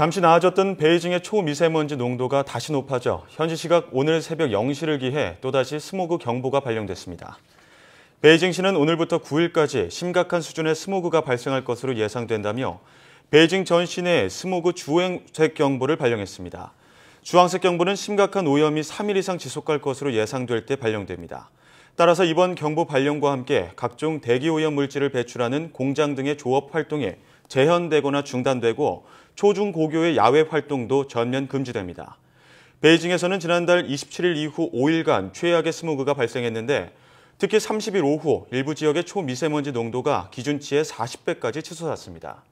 잠시 나아졌던 베이징의 초미세먼지 농도가 다시 높아져 현지 시각 오늘 새벽 0시를 기해 또다시 스모그 경보가 발령됐습니다. 베이징시는 오늘부터 9일까지 심각한 수준의 스모그가 발생할 것으로 예상된다며 베이징 전 시내 스모그 주행색 경보를 발령했습니다. 주황색 경보는 심각한 오염이 3일 이상 지속할 것으로 예상될 때 발령됩니다. 따라서 이번 경보 발령과 함께 각종 대기오염 물질을 배출하는 공장 등의 조업 활동에 재현되거나 중단되고 초중고교의 야외 활동도 전면 금지됩니다. 베이징에서는 지난달 27일 이후 5일간 최악의 스모그가 발생했는데 특히 30일 오후 일부 지역의 초미세먼지 농도가 기준치의 40배까지 치솟았습니다.